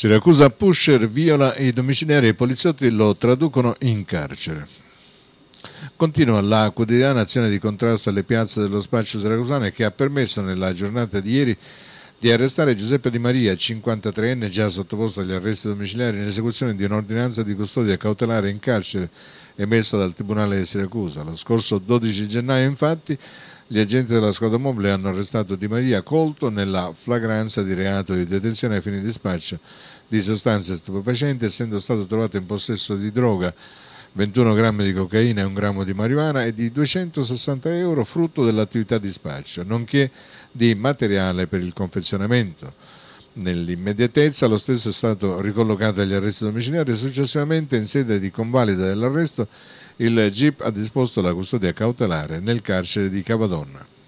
Siracusa Pusher viola i domiciliari e i poliziotti lo traducono in carcere. Continua la quotidiana azione di contrasto alle piazze dello spaccio siracusano che ha permesso nella giornata di ieri di arrestare Giuseppe Di Maria, 53enne, già sottoposto agli arresti domiciliari in esecuzione di un'ordinanza di custodia cautelare in carcere emessa dal Tribunale di Siracusa. Lo scorso 12 gennaio, infatti, gli agenti della squadra mobile hanno arrestato Di Maria colto nella flagranza di reato di detenzione ai fini di spaccio di sostanze stupefacenti, essendo stato trovato in possesso di droga 21 grammi di cocaina e 1 grammo di marijuana e di 260 euro frutto dell'attività di spaccio, nonché di materiale per il confezionamento. Nell'immediatezza lo stesso è stato ricollocato agli arresti domiciliari e successivamente in sede di convalida dell'arresto il GIP ha disposto la custodia cautelare nel carcere di Cavadonna.